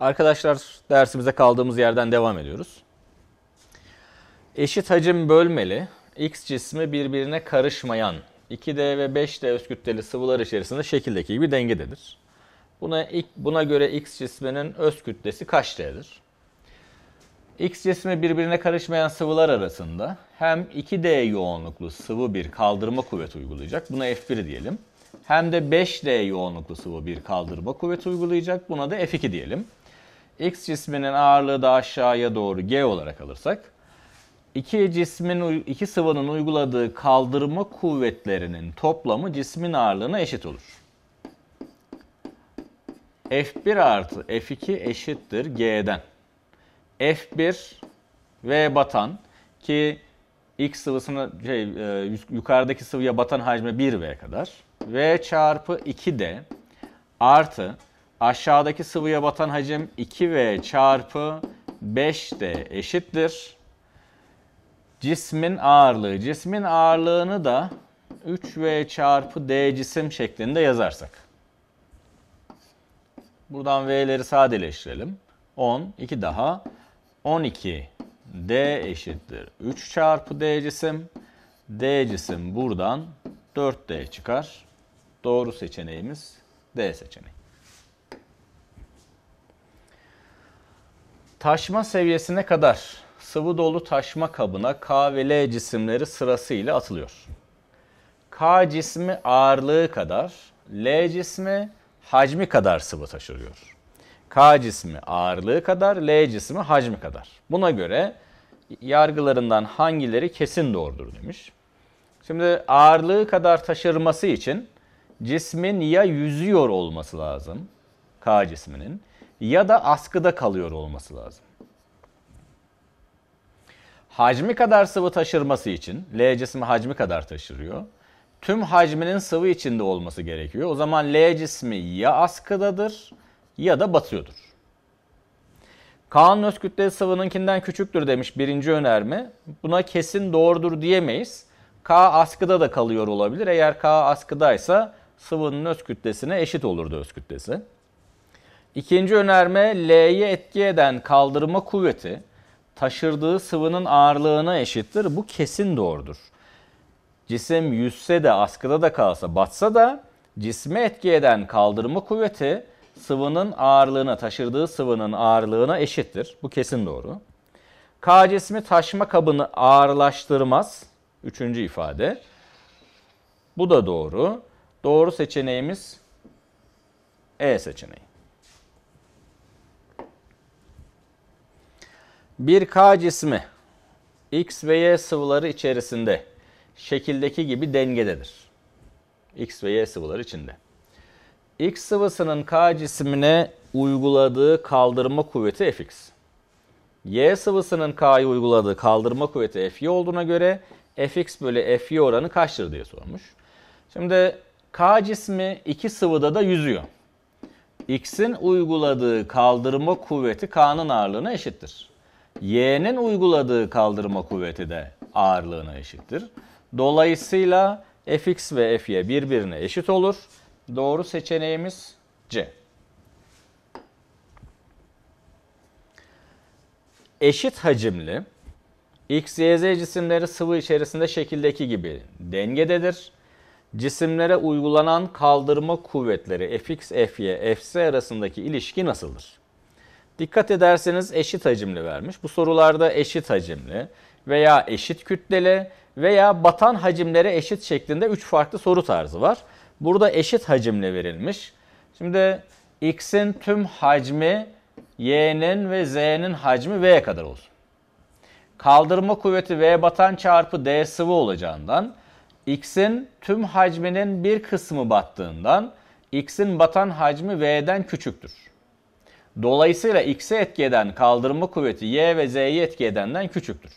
Arkadaşlar dersimize kaldığımız yerden devam ediyoruz. Eşit hacim bölmeli, X cismi birbirine karışmayan 2D ve 5D öz kütleli sıvılar içerisinde şekildeki gibi dengededir. Buna, buna göre X cisminin öz kütlesi kaç D'dir? X cismi birbirine karışmayan sıvılar arasında hem 2D yoğunluklu sıvı bir kaldırma kuvveti uygulayacak. Buna F1 diyelim. Hem de 5D yoğunluklu sıvı bir kaldırma kuvveti uygulayacak. Buna da F2 diyelim. X cisminin ağırlığı da aşağıya doğru G olarak alırsak iki cismin iki sıvının uyguladığı kaldırma kuvvetlerinin toplamı cismin ağırlığına eşit olur. F1 artı F2 eşittir G'den. F1 V batan ki X sıvısına şey, e, yukarıdaki sıvıya batan hacme 1V kadar. V çarpı 2 d artı Aşağıdaki sıvıya batan hacim 2V çarpı 5 d eşittir. Cismin ağırlığı. Cismin ağırlığını da 3V çarpı D cisim şeklinde yazarsak. Buradan V'leri sadeleştirelim. 10, 2 daha. 12 D eşittir 3 çarpı D cisim. D cisim buradan 4D çıkar. Doğru seçeneğimiz D seçeneği. Taşma seviyesine kadar sıvı dolu taşma kabına K ve L cisimleri sırasıyla atılıyor. K cismi ağırlığı kadar, L cismi hacmi kadar sıvı taşırıyor. K cismi ağırlığı kadar, L cismi hacmi kadar. Buna göre yargılarından hangileri kesin doğrudur demiş. Şimdi ağırlığı kadar taşırması için cismin ya yüzüyor olması lazım K cisminin ya da askıda kalıyor olması lazım. Hacmi kadar sıvı taşırması için L cismi hacmi kadar taşırıyor. Tüm hacminin sıvı içinde olması gerekiyor. O zaman L cismi ya askıdadır ya da batıyordur. Kaan'ın öz kütlesi sıvınınkinden küçüktür demiş birinci önerme. Buna kesin doğrudur diyemeyiz. K askıda da kalıyor olabilir. Eğer K askıdaysa sıvının öz kütlesine eşit olurdu öz kütlesi. İkinci önerme L'ye etki eden kaldırma kuvveti taşırdığı sıvının ağırlığına eşittir. Bu kesin doğrudur. Cisim yüzse de askıda da kalsa batsa da cisme etki eden kaldırma kuvveti sıvının ağırlığına taşırdığı sıvının ağırlığına eşittir. Bu kesin doğru. K cismi taşma kabını ağırlaştırmaz. Üçüncü ifade. Bu da doğru. Doğru seçeneğimiz E seçeneği. Bir K cismi X ve Y sıvıları içerisinde şekildeki gibi dengededir. X ve Y sıvıları içinde. X sıvısının K cismine uyguladığı kaldırma kuvveti Fx. Y sıvısının K'yı uyguladığı kaldırma kuvveti Fy olduğuna göre Fx bölü Fy oranı kaçtır diye sormuş. Şimdi K cismi iki sıvıda da yüzüyor. X'in uyguladığı kaldırma kuvveti K'nın ağırlığına eşittir y'nin uyguladığı kaldırma kuvveti de ağırlığına eşittir. Dolayısıyla fx ve fy birbirine eşit olur. Doğru seçeneğimiz C. Eşit hacimli x, y, z cisimleri sıvı içerisinde şekildeki gibi dengededir. Cisimlere uygulanan kaldırma kuvvetleri fx, fy, fz arasındaki ilişki nasıldır? Dikkat ederseniz eşit hacimli vermiş. Bu sorularda eşit hacimli veya eşit kütleli veya batan hacimlere eşit şeklinde 3 farklı soru tarzı var. Burada eşit hacimle verilmiş. Şimdi x'in tüm hacmi y'nin ve z'nin hacmi v'ye kadar olsun. Kaldırma kuvveti v batan çarpı d sıvı olacağından x'in tüm hacminin bir kısmı battığından x'in batan hacmi v'den küçüktür. Dolayısıyla x'e etki eden kaldırma kuvveti y ve z'yi etki edenden küçüktür.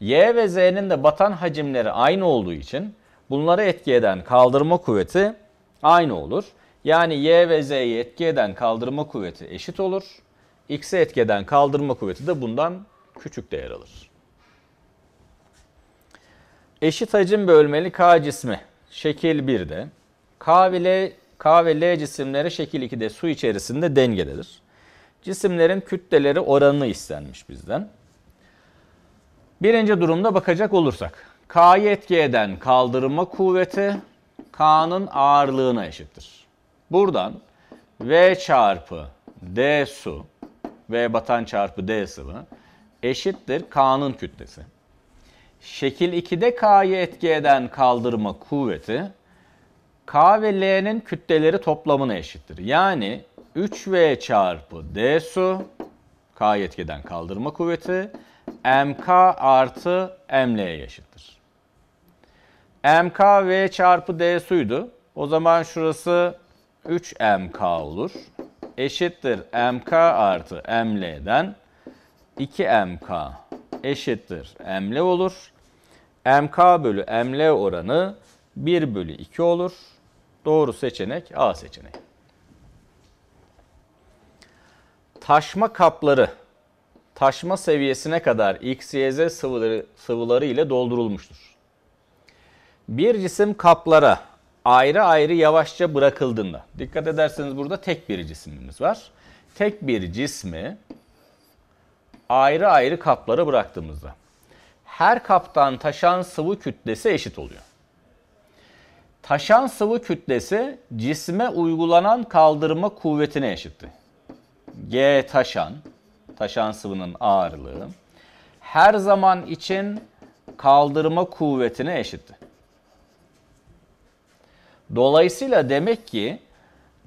y ve z'nin de batan hacimleri aynı olduğu için bunları etki eden kaldırma kuvveti aynı olur. Yani y ve z'yi etki eden kaldırma kuvveti eşit olur. x'e etki eden kaldırma kuvveti de bundan küçük değer alır. Eşit hacim bölmeli K cismi şekil 1'de K ve L, K ve L cisimleri şekil 2'de su içerisinde dengededir. Cisimlerin kütleleri oranını istenmiş bizden. Birinci durumda bakacak olursak K'yı etki eden kaldırma kuvveti K'nın ağırlığına eşittir. Buradan V çarpı D su V batan çarpı D sıvı eşittir K'nın kütlesi. Şekil 2'de K'yı etki eden kaldırma kuvveti K ve L'nin kütleleri toplamına eşittir. Yani 3V çarpı D su K yetkiden kaldırma kuvveti MK artı ML'ye eşittir. MK V çarpı D suydu. O zaman şurası 3MK olur. Eşittir MK artı ML'den 2MK eşittir ML olur. MK bölü ML oranı 1 bölü 2 olur. Doğru seçenek A seçeneği. taşma kapları taşma seviyesine kadar XYZ sıvıları, sıvıları ile doldurulmuştur. Bir cisim kaplara ayrı ayrı yavaşça bırakıldığında, dikkat ederseniz burada tek bir cisimimiz var. Tek bir cismi ayrı ayrı kaplara bıraktığımızda her kaptan taşan sıvı kütlesi eşit oluyor. Taşan sıvı kütlesi cisme uygulanan kaldırma kuvvetine eşittir. G taşan, taşan sıvının ağırlığı her zaman için kaldırma kuvvetine eşitti. Dolayısıyla demek ki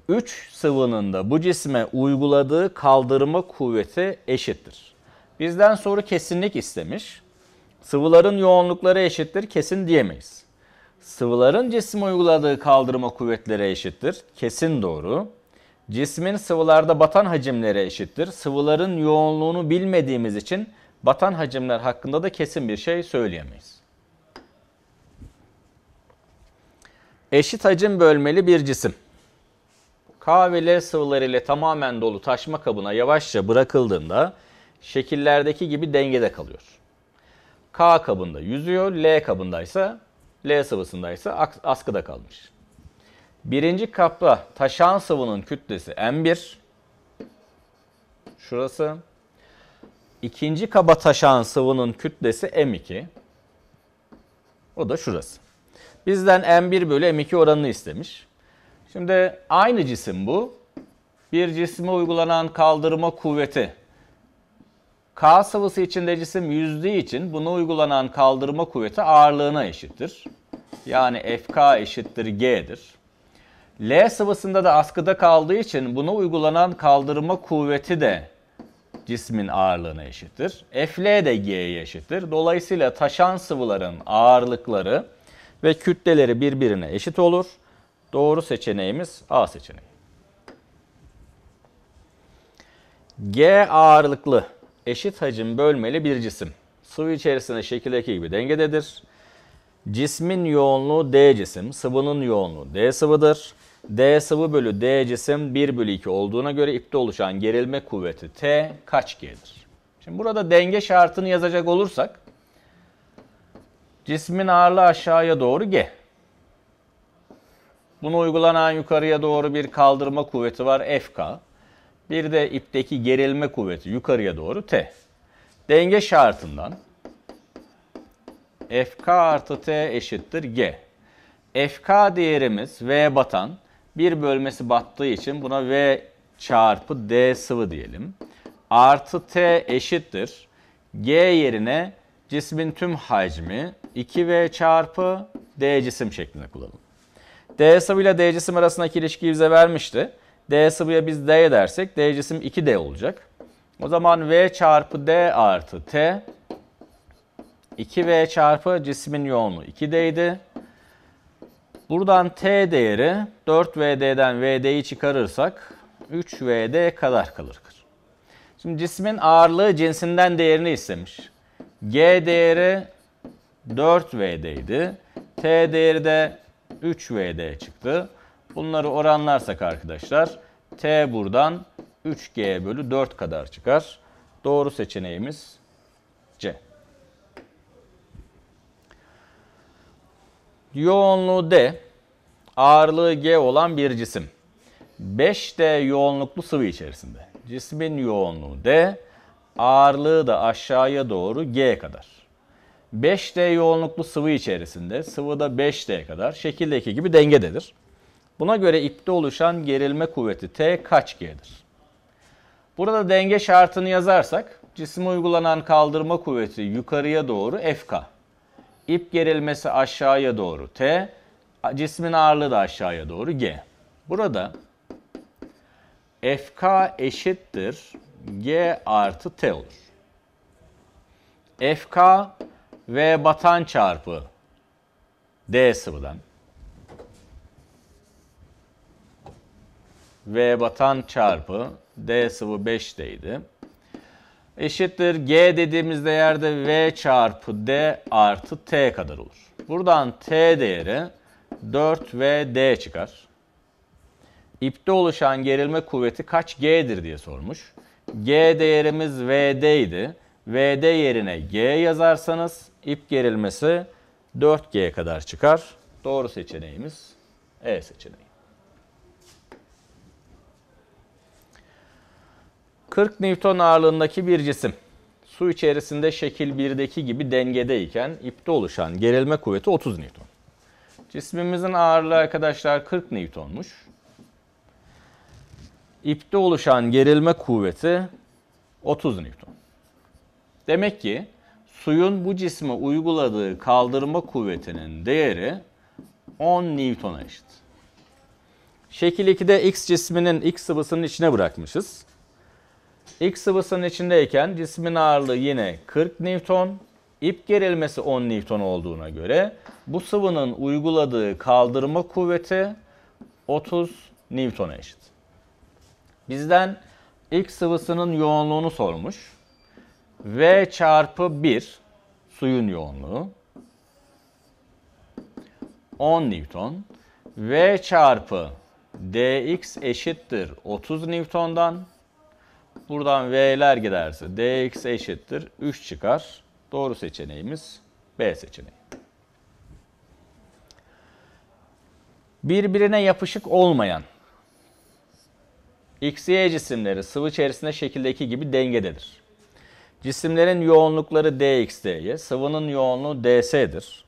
3 sıvının da bu cisme uyguladığı kaldırma kuvveti eşittir. Bizden soru kesinlik istemiş. Sıvıların yoğunlukları eşittir kesin diyemeyiz. Sıvıların cisme uyguladığı kaldırma kuvvetleri eşittir. Kesin doğru. Cismin sıvılarda batan hacimlere eşittir. Sıvıların yoğunluğunu bilmediğimiz için batan hacimler hakkında da kesin bir şey söyleyemeyiz. Eşit hacim bölmeli bir cisim. K ve L sıvıları ile tamamen dolu taşma kabına yavaşça bırakıldığında şekillerdeki gibi dengede kalıyor. K kabında yüzüyor, L kabındaysa, L sıvısındaysa askıda kalmış. Birinci kapla taşan sıvının kütlesi M1. Şurası. İkinci kaba taşan sıvının kütlesi M2. O da şurası. Bizden M1 bölü M2 oranını istemiş. Şimdi aynı cisim bu. Bir cisme uygulanan kaldırma kuvveti. K sıvısı içinde cisim yüzdüğü için buna uygulanan kaldırma kuvveti ağırlığına eşittir. Yani Fk eşittir G'dir. L sıvısında da askıda kaldığı için buna uygulanan kaldırma kuvveti de cismin ağırlığına eşittir. Fl de G'ye eşittir. Dolayısıyla taşan sıvıların ağırlıkları ve kütleleri birbirine eşit olur. Doğru seçeneğimiz A seçeneği. G ağırlıklı eşit hacim bölmeli bir cisim. Sıvı içerisinde şekildeki gibi dengededir. Cismin yoğunluğu D cisim, sıvının yoğunluğu D sıvıdır. D sıvı bölü D cisim 1 bölü 2 olduğuna göre ipte oluşan gerilme kuvveti T kaç G'dir? Şimdi burada denge şartını yazacak olursak cismin ağırlığı aşağıya doğru G. Bunu uygulanan yukarıya doğru bir kaldırma kuvveti var FK. Bir de ipteki gerilme kuvveti yukarıya doğru T. Denge şartından FK artı T eşittir G. FK değerimiz V batan bir bölmesi battığı için buna V çarpı D sıvı diyelim. Artı T eşittir. G yerine cismin tüm hacmi 2V çarpı D cisim şeklinde kullanalım. D sıvı ile D cisim arasındaki ilişkiyi bize vermişti. D sıvıya biz D dersek D cisim 2D olacak. O zaman V çarpı D artı T 2V çarpı cismin yoğunluğu 2D idi. Buradan T değeri 4VD'den VD'yi çıkarırsak 3VD kadar kalır. Şimdi cismin ağırlığı cinsinden değerini istemiş. G değeri 4VD idi. T değeri de 3VD çıktı. Bunları oranlarsak arkadaşlar T buradan 3G bölü 4 kadar çıkar. Doğru seçeneğimiz C. Yoğunluğu D, ağırlığı G olan bir cisim. 5D yoğunluklu sıvı içerisinde. Cismin yoğunluğu D, ağırlığı da aşağıya doğru G kadar. 5D yoğunluklu sıvı içerisinde sıvı da 5D kadar şekildeki gibi dengededir. Buna göre ipte oluşan gerilme kuvveti T kaç G'dir? Burada denge şartını yazarsak cisme uygulanan kaldırma kuvveti yukarıya doğru FK. İp gerilmesi aşağıya doğru T, cismin ağırlığı da aşağıya doğru G. Burada FK eşittir G artı T olur. FK V batan çarpı D sıvıdan. V batan çarpı D sıvı 5 5'teydi eşittir g dediğimiz değerde v çarpı d artı t kadar olur. Buradan t değeri 4 v d çıkar. İpte oluşan gerilme kuvveti kaç g'dir diye sormuş. g değerimiz vd idi. vd yerine g yazarsanız ip gerilmesi 4g kadar çıkar. Doğru seçeneğimiz E seçeneği. 40 Newton ağırlığındaki bir cisim su içerisinde şekil 1'deki gibi dengedeyken ipte oluşan gerilme kuvveti 30 Newton. Cismimizin ağırlığı arkadaşlar 40 Newton'muş. İpte oluşan gerilme kuvveti 30 Newton. Demek ki suyun bu cisme uyguladığı kaldırma kuvvetinin değeri 10 Newton'a eşit. Şekil 2'de X cisminin X sıvısının içine bırakmışız. X sıvısının içindeyken cismin ağırlığı yine 40 Newton. ip gerilmesi 10 Newton olduğuna göre bu sıvının uyguladığı kaldırma kuvveti 30 Newton'a eşit. Bizden X sıvısının yoğunluğunu sormuş. V çarpı 1 suyun yoğunluğu. 10 Newton. V çarpı dx eşittir 30 Newton'dan. Buradan V'ler giderse dx eşittir 3 çıkar. Doğru seçeneğimiz B seçeneği. Birbirine yapışık olmayan x, y cisimleri sıvı içerisinde şekildeki gibi dengededir. Cisimlerin yoğunlukları dx, dy, sıvının yoğunluğu ds'dir.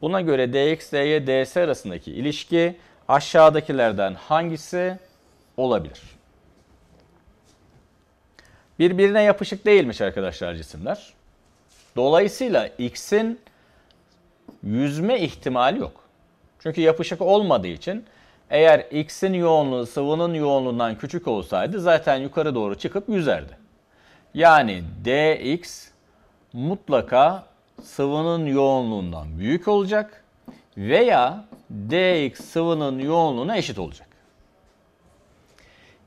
Buna göre dx, dy, ds arasındaki ilişki aşağıdakilerden hangisi olabilir? birbirine yapışık değilmiş arkadaşlar cisimler. Dolayısıyla X'in yüzme ihtimali yok. Çünkü yapışık olmadığı için eğer X'in yoğunluğu sıvının yoğunluğundan küçük olsaydı zaten yukarı doğru çıkıp yüzerdi. Yani dx mutlaka sıvının yoğunluğundan büyük olacak veya dx sıvının yoğunluğuna eşit olacak.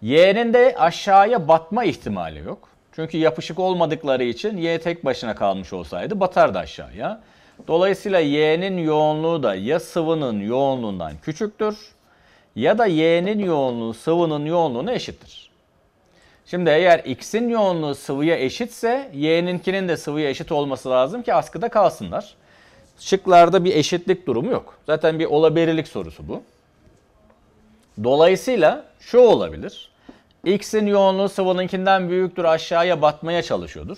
Y'nin de aşağıya batma ihtimali yok. Çünkü yapışık olmadıkları için Y tek başına kalmış olsaydı batardı aşağıya. Dolayısıyla Y'nin yoğunluğu da ya sıvının yoğunluğundan küçüktür ya da Y'nin yoğunluğu sıvının yoğunluğuna eşittir. Şimdi eğer X'in yoğunluğu sıvıya eşitse Y'ninkinin de sıvıya eşit olması lazım ki askıda kalsınlar. Şıklarda bir eşitlik durumu yok. Zaten bir olabilirlik sorusu bu. Dolayısıyla şu olabilir. X'in yoğunluğu sıvınınkinden büyüktür aşağıya batmaya çalışıyordur.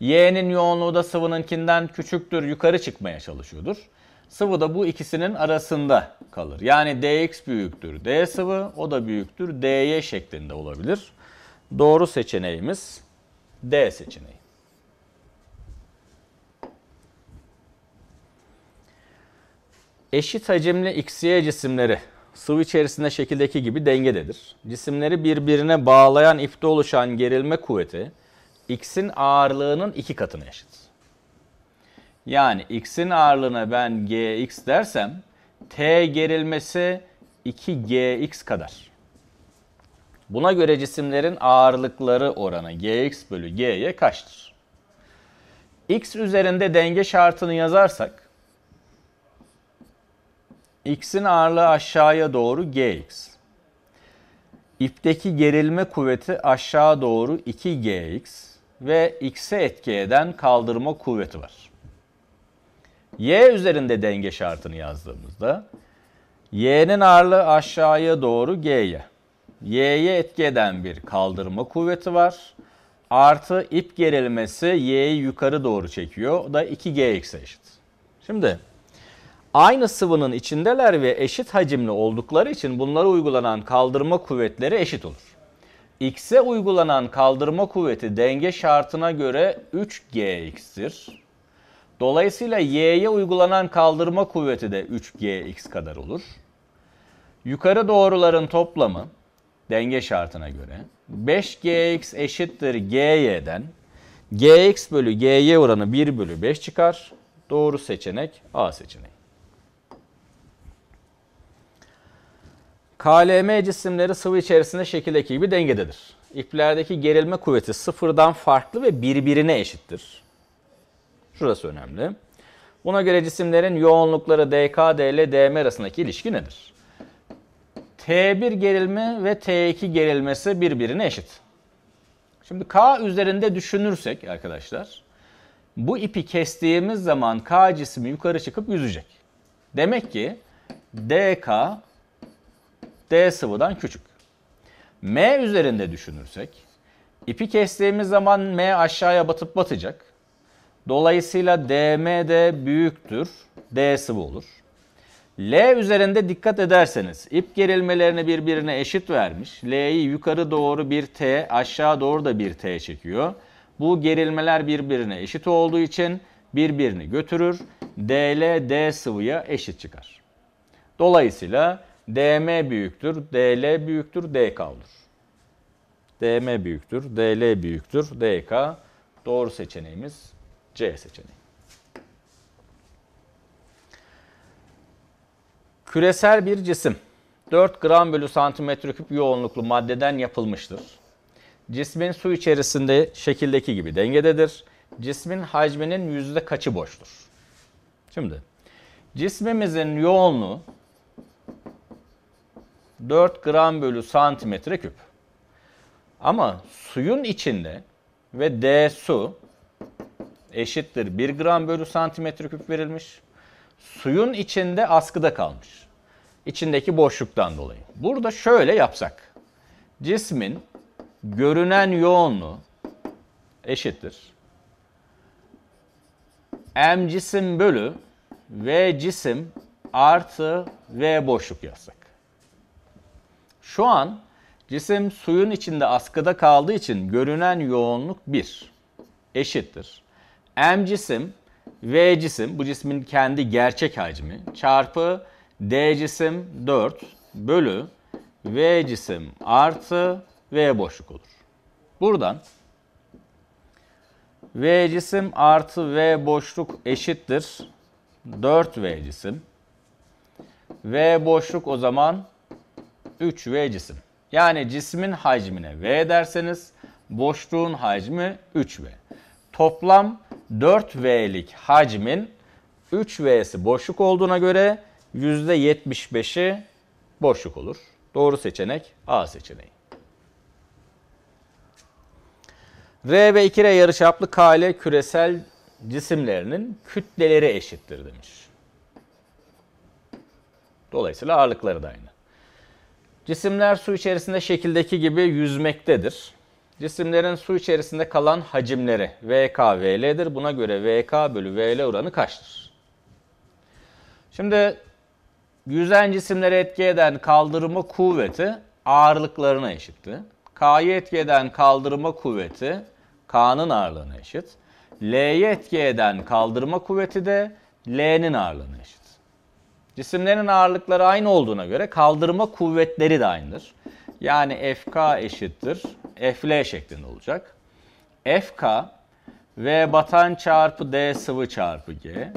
Y'nin yoğunluğu da sıvınınkinden küçüktür yukarı çıkmaya çalışıyordur. Sıvı da bu ikisinin arasında kalır. Yani dx büyüktür d sıvı o da büyüktür dy şeklinde olabilir. Doğru seçeneğimiz D seçeneği. Eşit hacimli x-y cisimleri sıvı içerisinde şekildeki gibi dengededir. Cisimleri birbirine bağlayan ipte oluşan gerilme kuvveti x'in ağırlığının iki katına eşit. Yani x'in ağırlığına ben gx dersem t gerilmesi 2gx kadar. Buna göre cisimlerin ağırlıkları oranı gx bölü gye kaçtır? x üzerinde denge şartını yazarsak x'in ağırlığı aşağıya doğru gx. İpteki gerilme kuvveti aşağı doğru 2gx ve x'e etki eden kaldırma kuvveti var. y üzerinde denge şartını yazdığımızda y'nin ağırlığı aşağıya doğru g'ye. y'ye etki eden bir kaldırma kuvveti var. Artı ip gerilmesi y'yi yukarı doğru çekiyor. O da 2gx'e eşit. Şimdi aynı sıvının içindeler ve eşit hacimli oldukları için bunlara uygulanan kaldırma kuvvetleri eşit olur. X'e uygulanan kaldırma kuvveti denge şartına göre 3 gxdir Dolayısıyla y'ye uygulanan kaldırma kuvveti de 3gx kadar olur. Yukarı doğruların toplamı denge şartına göre 5gx eşittir gy'den gx bölü gy oranı 1 bölü 5 çıkar. Doğru seçenek A seçeneği. KLM cisimleri sıvı içerisinde şekildeki gibi dengededir. İplerdeki gerilme kuvveti sıfırdan farklı ve birbirine eşittir. Şurası önemli. Buna göre cisimlerin yoğunlukları DK, DL, DM arasındaki ilişki nedir? T1 gerilme ve T2 gerilmesi birbirine eşit. Şimdi K üzerinde düşünürsek arkadaşlar, bu ipi kestiğimiz zaman K cismi yukarı çıkıp yüzecek. Demek ki DK D sıvıdan küçük. M üzerinde düşünürsek ipi kestiğimiz zaman M aşağıya batıp batacak. Dolayısıyla DM de büyüktür. D sıvı olur. L üzerinde dikkat ederseniz ip gerilmelerini birbirine eşit vermiş. L'yi yukarı doğru bir T, aşağı doğru da bir T çekiyor. Bu gerilmeler birbirine eşit olduğu için birbirini götürür. DL D sıvıya eşit çıkar. Dolayısıyla DM büyüktür, DL büyüktür, DK olur. DM büyüktür, DL büyüktür, DK. Doğru seçeneğimiz C seçeneği. Küresel bir cisim 4 gram bölü santimetre küp yoğunluklu maddeden yapılmıştır. Cismin su içerisinde şekildeki gibi dengededir. Cismin hacminin yüzde kaçı boştur? Şimdi cismimizin yoğunluğu 4 gram bölü santimetre küp. Ama suyun içinde ve D su eşittir 1 gram bölü santimetre küp verilmiş. Suyun içinde askıda kalmış. İçindeki boşluktan dolayı. Burada şöyle yapsak. Cismin görünen yoğunluğu eşittir. M cisim bölü V cisim artı V boşluk yazsak. Şu an cisim suyun içinde askıda kaldığı için görünen yoğunluk 1 eşittir. M cisim V cisim bu cismin kendi gerçek hacmi çarpı D cisim 4 bölü V cisim artı V boşluk olur. Buradan V cisim artı V boşluk eşittir 4V cisim. V boşluk o zaman 3V cisim. Yani cismin hacmine V derseniz boşluğun hacmi 3V. Toplam 4V'lik hacmin 3V'si boşluk olduğuna göre %75'i boşluk olur. Doğru seçenek A seçeneği. R ve 2R yarıçaplı K ile küresel cisimlerinin kütleleri eşittir demiş. Dolayısıyla ağırlıkları da aynı. Cisimler su içerisinde şekildeki gibi yüzmektedir. Cisimlerin su içerisinde kalan hacimleri VK, VL'dir. Buna göre VK bölü VL oranı kaçtır? Şimdi yüzen cisimlere etki eden kaldırma kuvveti ağırlıklarına eşitti. K'yı etki eden kaldırma kuvveti K'nın ağırlığına eşit. L'ye etki eden kaldırma kuvveti de L'nin ağırlığına eşit. Cisimlerin ağırlıkları aynı olduğuna göre kaldırma kuvvetleri de aynıdır. Yani FK eşittir FL şeklinde olacak. FK V batan çarpı D sıvı çarpı G.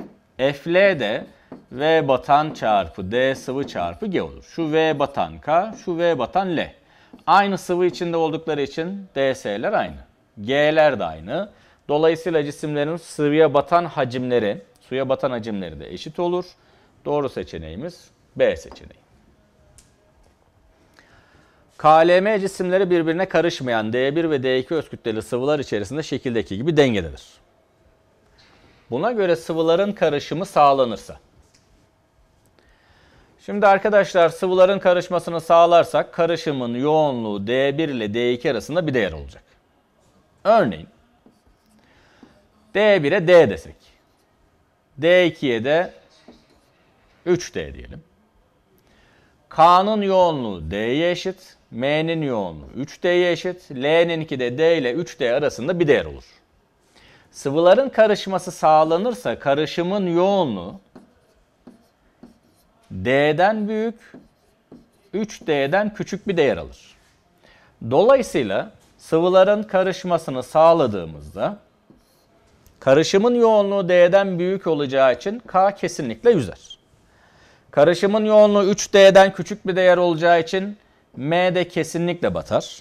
FL de V batan çarpı D sıvı çarpı G olur. Şu V batan K, şu V batan L. Aynı sıvı içinde oldukları için DS'ler aynı. G'ler de aynı. Dolayısıyla cisimlerin sıvıya batan hacimleri, suya batan hacimleri de eşit olur. Doğru seçeneğimiz B seçeneği. KLM cisimleri birbirine karışmayan D1 ve D2 öz kütleli sıvılar içerisinde şekildeki gibi dengededir. Buna göre sıvıların karışımı sağlanırsa. Şimdi arkadaşlar sıvıların karışmasını sağlarsak karışımın yoğunluğu D1 ile D2 arasında bir değer olacak. Örneğin D1'e D desek. D2'ye de 3D diyelim. K'nın yoğunluğu D'ye eşit, M'nin yoğunluğu 3D'ye eşit, L'ninki de D ile 3D arasında bir değer olur. Sıvıların karışması sağlanırsa karışımın yoğunluğu D'den büyük, 3D'den küçük bir değer alır. Dolayısıyla sıvıların karışmasını sağladığımızda karışımın yoğunluğu D'den büyük olacağı için K kesinlikle yüzer. Karışımın yoğunluğu 3D'den küçük bir değer olacağı için M de kesinlikle batar.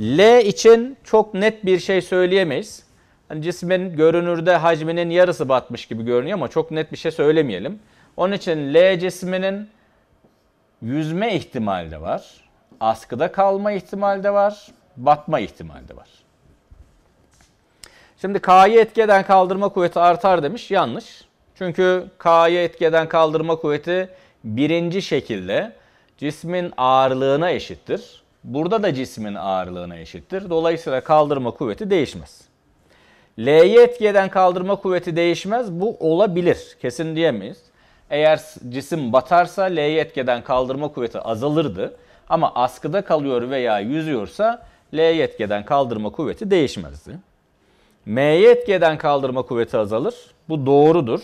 L için çok net bir şey söyleyemeyiz. Hani cismin görünürde hacminin yarısı batmış gibi görünüyor ama çok net bir şey söylemeyelim. Onun için L cisminin yüzme ihtimali de var. Askıda kalma ihtimali de var. Batma ihtimali de var. Şimdi K'yı etkeden kaldırma kuvveti artar demiş. Yanlış. Çünkü K'yı etkeden kaldırma kuvveti birinci şekilde cismin ağırlığına eşittir. Burada da cismin ağırlığına eşittir. Dolayısıyla kaldırma kuvveti değişmez. L'yi etkiden kaldırma kuvveti değişmez. Bu olabilir. Kesin diyemeyiz. Eğer cisim batarsa L'yi etkiden kaldırma kuvveti azalırdı. Ama askıda kalıyor veya yüzüyorsa L'yi etkiden kaldırma kuvveti değişmezdi. M'yi etkiden kaldırma kuvveti azalır. Bu doğrudur.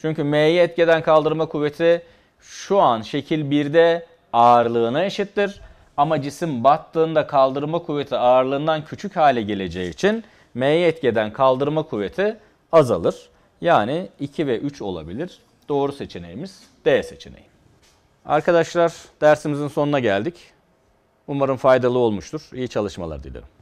Çünkü M'yi etkeden kaldırma kuvveti şu an şekil 1'de ağırlığına eşittir. Ama cisim battığında kaldırma kuvveti ağırlığından küçük hale geleceği için M'yi etkeden kaldırma kuvveti azalır. Yani 2 ve 3 olabilir. Doğru seçeneğimiz D seçeneği. Arkadaşlar dersimizin sonuna geldik. Umarım faydalı olmuştur. İyi çalışmalar dilerim.